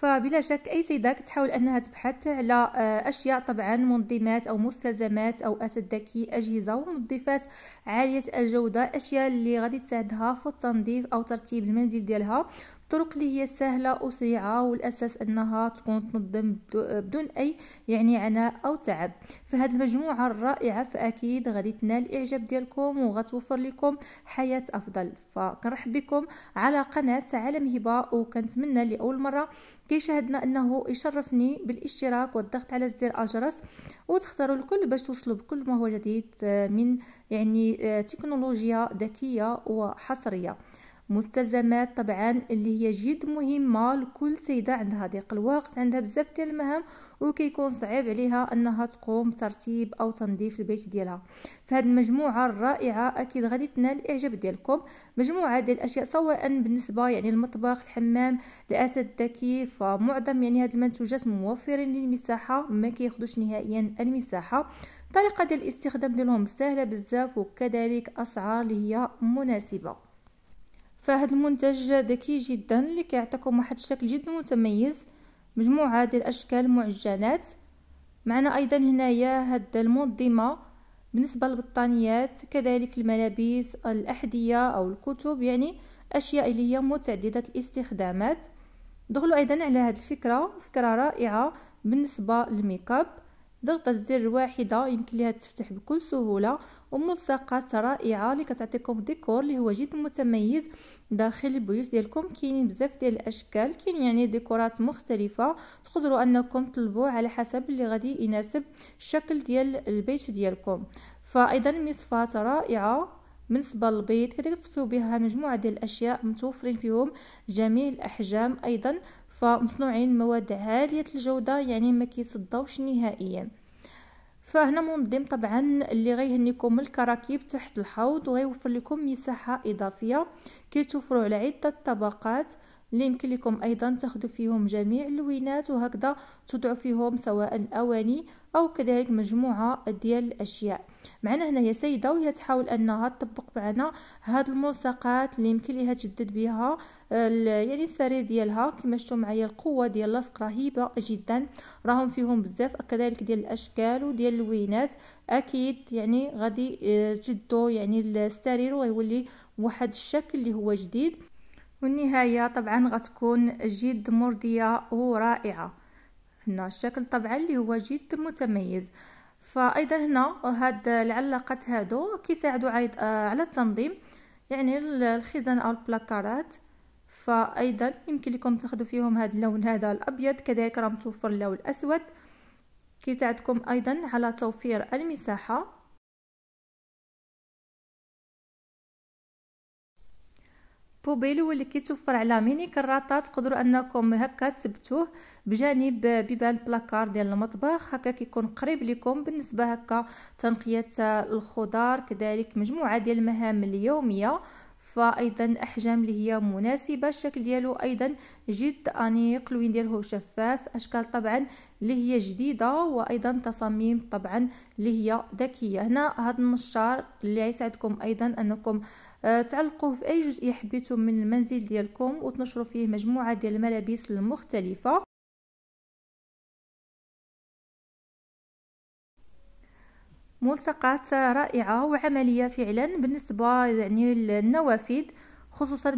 فبلا شك اي سيده كتحاول انها تبحث على آه، اشياء طبعا منظمات او مستلزمات او اسد ذكي اجهزه ومنظفات عاليه الجوده اشياء اللي غادي تساعدها في التنظيف او ترتيب المنزل ديالها الطرق اللي هي سهله وسريعه والاساس انها تكون تنظم بدون اي يعني عناء او تعب فهاد المجموعه الرائعه فاكيد غادي تنال الاعجاب ديالكم وغتوفر لكم حياه افضل فكنرحب بكم على قناه عالم هبه وكنتمنى لاول مره كيشاهدنا انه يشرفني بالاشتراك والضغط على زر الجرس وتختاروا الكل باش توصلوا بكل ما هو جديد آه، من يعني آه، تكنولوجيا ذكيه وحصريه مستلزمات طبعا اللي هي جد مهمه لكل سيده عندها ضيق الوقت عندها بزاف ديال المهام وكيكون صعيب عليها انها تقوم بترتيب او تنظيف البيت ديالها فهاد المجموعه الرائعه اكيد غادي تنال الاعجاب ديالكم مجموعه ديال الاشياء سواء بالنسبه يعني المطبخ الحمام الاسد الذكي فمعظم يعني هاد المنتوجات موفرين للمساحه ما كياخذوش نهائيا المساحه طريقه ديال الاستخدام ديالهم سهله بزاف وكذلك اسعار اللي هي مناسبه فهاد المنتج ذكي جدا اللي كيعطيكم واحد الشكل جدا متميز مجموعه ديال الاشكال معجنات معنا ايضا هنايا هاد المنظمه بالنسبه للبطانيات كذلك الملابس الاحذيه او الكتب يعني اشياء اللي هي متعدده الاستخدامات دخلوا ايضا على هاد الفكره فكره رائعه بالنسبه للميكاب ضغطة زر واحدة يمكن لها تفتح بكل سهولة وملصقات رائعة اللي كتعطيكم ديكور اللي هو جد متميز داخل البيوت ديالكم كاينين بزاف ديال الاشكال كاين يعني ديكورات مختلفة تقدروا انكم تطلبوا على حسب اللي غادي يناسب الشكل ديال البيت ديالكم فايضا مصفات رائعة بالنسبه للبيض كذلك تصفيو بها مجموعه ديال الاشياء متوفرين فيهم جميع الاحجام ايضا فمصنوعين مواد عاليه الجوده يعني ما كيصدوش نهائيا فهنا منظم طبعا اللي غيهنيكم الكراكيب تحت الحوض وغيوفر لكم مساحه اضافيه كيتوفروا على عده طبقات اللي يمكن لكم ايضا تاخذوا فيهم جميع اللوينات وهكذا تضعوا فيهم سواء الاواني او كذلك مجموعه ديال الاشياء معنا هنا هي سيده وهي تحاول انها تطبق معنا هاد الملصقات اللي يمكن ليها تجدد بها يعني السرير ديالها كما شفتوا معايا القوه ديال اللصق رهيبه جدا راهم فيهم بزاف كذلك ديال الاشكال وديال اللوينات اكيد يعني غادي آه، تجدوا يعني السرير ويولي واحد الشكل اللي هو جديد والنهاية طبعا غتكون جد مرضية ورائعة هنا الشكل طبعا اللي هو جد متميز فايضا هنا هاد العلاقات هادو كيساعدوا آه، على التنظيم يعني الخزان او البلاكارات فايضا يمكن لكم تاخذوا فيهم هاد اللون هذا الابيض كذلك راه متوفر اللون الاسود كيساعدكم ايضا على توفير المساحه بوبيل هو اللي كيتوفر على ميني كراطات تقدروا انكم هكا تثبتوه بجانب بيبان بلاكار ديال المطبخ هكا كيكون قريب لكم بالنسبه هكا تنقيه الخضار كذلك مجموعه ديال المهام اليوميه فايضا احجام اللي هي مناسبه الشكل ديالو ايضا جد انيق لوين ديالو شفاف اشكال طبعا اللي هي جديده وايضا تصاميم طبعا اللي هي ذكيه هنا هذا النشار اللي يساعدكم ايضا انكم آه، تعلقوه في اي جزئيه حبيتو من المنزل ديالكم وتنشروا فيه مجموعه ديال الملابس المختلفه ملصقات رائعه وعمليه فعلا بالنسبه يعني للنوافذ خصوصا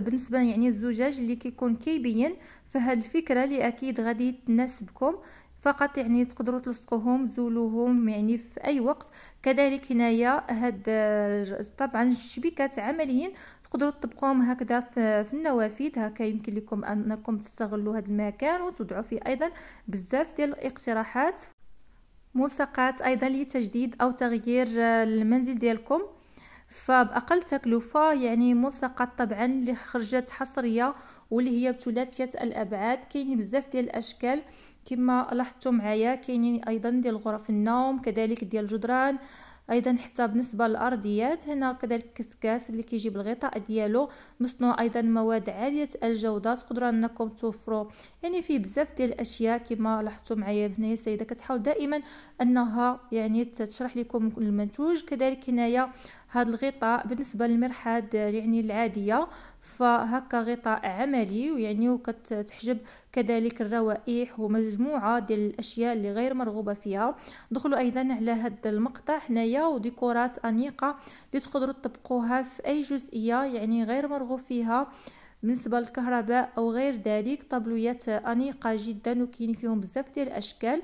بالنسبه يعني الزجاج اللي كيكون كيبين فهاد الفكره اللي اكيد غادي تناسبكم فقط يعني تقدروا تلصقوهم تزولوهم يعني في اي وقت كذلك هنايا هاد طبعا الشبيكات عمليين تقدروا تطبقوهم هكذا في النوافذ هكا يمكن لكم انكم تستغلوا هذا المكان وتوضعوا فيه ايضا بزاف ديال الاقتراحات ملصقات ايضا لتجديد او تغيير آه، المنزل ديالكم فباقل تكلفه يعني ملصقات طبعا اللي خرجت حصريه واللي هي بثلاثيه الابعاد كاين بزاف ديال الاشكال كما لاحظتوا معايا كاينين ايضا ديال غرف النوم كذلك ديال الجدران ايضا حتى بالنسبه للارضيات هنا كذلك الكسكاس اللي كيجي بالغطاء ديالو مصنوع ايضا مواد عاليه الجوده تقدروا انكم توفروا يعني فيه بزاف ديال الاشياء كما لاحظتوا معايا هنايا السيده كتحاول دائما انها يعني تشرح لكم المنتوج كذلك هنايا هذا الغطاء بالنسبه للمرحاض يعني العاديه فهكا غطاء عملي ويعني وكتحجب كذلك الروائح ومجموعه ديال الاشياء اللي غير مرغوبه فيها دخلوا ايضا على هذا المقطع هنايا وديكورات انيقه اللي تقدروا تطبقوها في اي جزئيه يعني غير مرغوب فيها بالنسبه للكهرباء او غير ذلك طابلويات انيقه جدا وكاين فيهم بزاف ديال الاشكال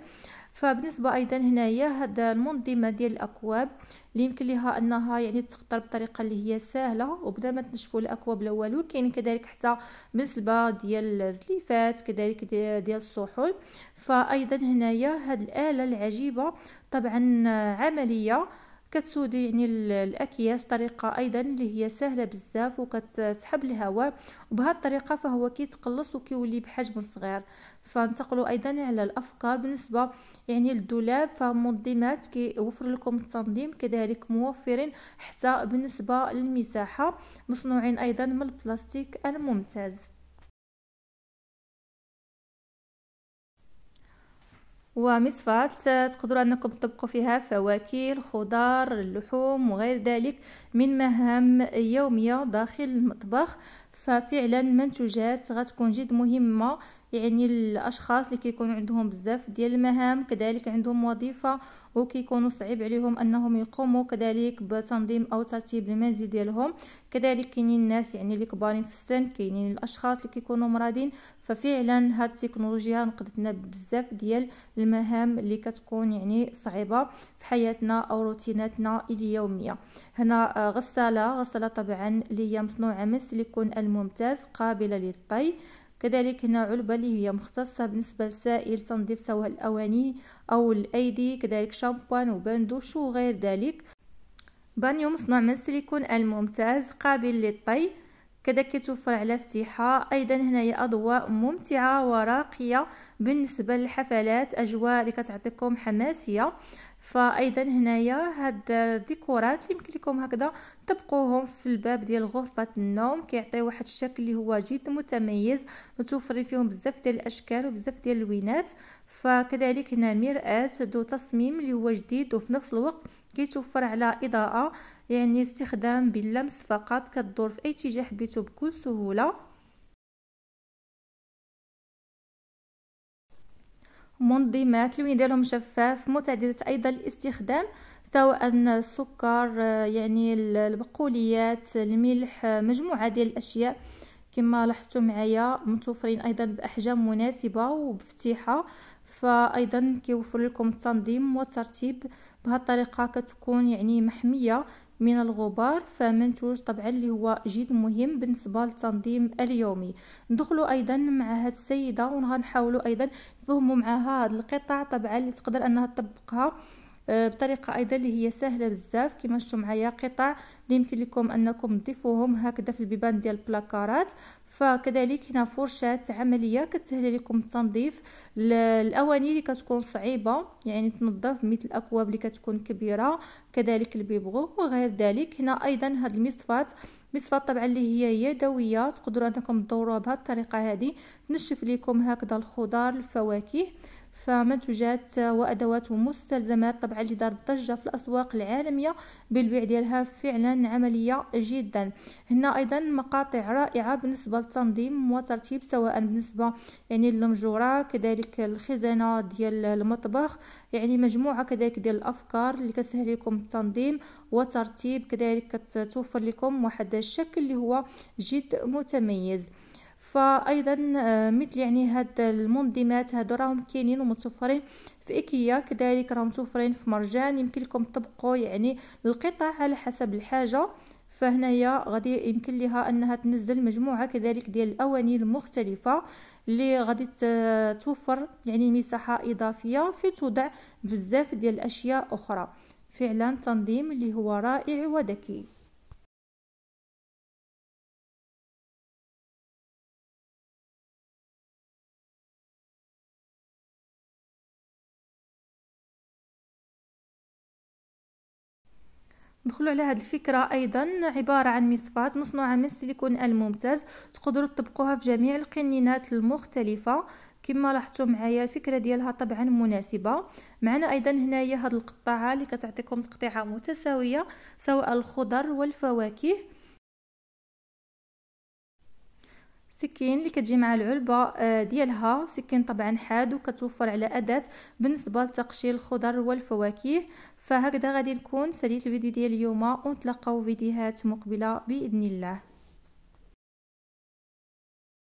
فبالنسبه ايضا هنايا هاد المنظمه ديال الاكواب اللي يمكن ليها انها يعني تخطر بطريقه اللي هي سهله وبدا ما تنشفوا الاكواب لا والو كاين كذلك حتى مسلبه ديال الزليفات كذلك ديال الصحون فايضا هنايا هاد الاله العجيبه طبعا عمليه كتسودي يعني الاكياس بطريقه ايضا اللي هي سهله بزاف وكتسحب الهواء وبهذه الطريقه فهو كيتقلص وكيولي بحجم صغير فانتقلوا ايضا على الافكار بالنسبه يعني للدولاب فمنظمات كيوفر لكم التنظيم كذلك موفرين حتى بالنسبه للمساحه مصنوعين ايضا من البلاستيك الممتاز ومصفات تقدروا انكم تطبقوا فيها فواكه الخضار اللحوم وغير ذلك من مهام يوميه داخل المطبخ ففعلا منتوجات غتكون جد مهمه يعني الاشخاص اللي كيكون عندهم بزاف ديال المهام كذلك عندهم وظيفه وكيكونوا صعيب عليهم انهم يقوموا كذلك بتنظيم او ترتيب المنزل ديالهم كذلك كاينين الناس يعني اللي كبارين في السن كاينين الاشخاص اللي كيكونوا مرادين ففعلا هاد التكنولوجيا نقدتنا بزاف ديال المهام اللي كتكون يعني صعيبه في حياتنا او روتيناتنا اليوميه هنا آه، غساله غساله طبعا اللي هي مصنوعه من السيليكون الممتاز قابله للطي كذلك هنا علبة اللي هي مختصة بالنسبة لسائل تنظيف سواء الأواني أو الأيدي كذلك شامبوان وبندوش وغير ذلك بانيو مصنوع من السيليكون الممتاز قابل للطي كذا كتوفر على فتيحة أيضا هنايا أضواء ممتعة وراقية بالنسبة للحفلات أجواء اللي كتعطيكم حماسية فايضا هنايا هاد الديكورات يمكن لكم هكذا طبقوهم في الباب ديال غرفه النوم كيعطي واحد الشكل اللي هو جد متميز متوفرين فيهم بزاف ديال الاشكال وبزاف ديال اللوينات فكذلك هنا مرآة ذو تصميم اللي هو جديد وفي نفس الوقت كيتوفر على اضاءه يعني استخدام باللمس فقط كدور في اي اتجاه حبيتو بكل سهوله منظمات اللي ديالهم شفاف متعددة أيضا الاستخدام سواء السكر آه، يعني البقوليات الملح آه، مجموعة ديال الأشياء كما لاحظتوا معايا متوفرين أيضا بأحجام مناسبة وبفتيحة فأيضا كيوفر لكم التنظيم والترتيب بهالطريقة كتكون يعني محمية من الغبار فمنتوج طبعا اللي هو جد مهم بالنسبه للتنظيم اليومي ندخلوا ايضا مع هاد السيده ونحاولوا ايضا نفهموا معها هاد القطع طبعا اللي تقدر انها تطبقها آه، بطريقه ايضا اللي هي سهله بزاف كما شفتوا معايا قطع اللي يمكن لكم انكم تضيفوهم هكذا في البيبان ديال البلاكارات فكذلك هنا فرشات عمليه كتسهل لكم التنظيف الاواني اللي كتكون صعيبه يعني تنظف مثل الاكواب اللي كتكون كبيره كذلك البيبغو وغير ذلك هنا ايضا هاد المصفات مصفات طبعا اللي هي يدويه تقدروا انكم تدوروها بهاد الطريقه هذه تنشف لكم هكذا الخضار الفواكه فمنتوجات وادوات ومستلزمات طبعا اللي دارت ضجه في الاسواق العالميه بالبيع ديالها فعلا عمليه جدا هنا ايضا مقاطع رائعه بالنسبه للتنظيم وترتيب سواء بالنسبه يعني للمجوره كذلك الخزانه ديال المطبخ يعني مجموعه كذلك ديال الافكار اللي كتسهل لكم التنظيم وترتيب كذلك كتوفر لكم واحد الشكل اللي هو جد متميز فايضا آه، مثل يعني هاد المنظمات هادو راهم كاينين ومتوفرين في ايكيا كذلك راهم متوفرين في مرجان يمكن لكم تطبقوا يعني القطع على حسب الحاجه فهنايا غادي يمكن لها انها تنزل مجموعه كذلك ديال الاواني المختلفه اللي غادي توفر يعني مساحه اضافيه في توضع بزاف ديال الاشياء اخرى فعلا تنظيم اللي هو رائع وذكي ندخلوا على هذه الفكره ايضا عباره عن مصفات مصنوعه من السيليكون الممتاز تقدروا تطبقوها في جميع القنينات المختلفه كما لاحظتوا معايا الفكره ديالها طبعا مناسبه معنا ايضا هنايا هاد القطاعه اللي كتعطيكم تقطيعه متساويه سواء الخضر والفواكه سكين اللي كتجي مع العلبة آه، ديالها سكين طبعا حاد وكتوفر على أداة بالنسبة لتقشير الخضر والفواكه فهكذا غادي نكون ساليت الفيديو ديال اليوم ونتلاقاو فيديوهات مقبلة بإذن الله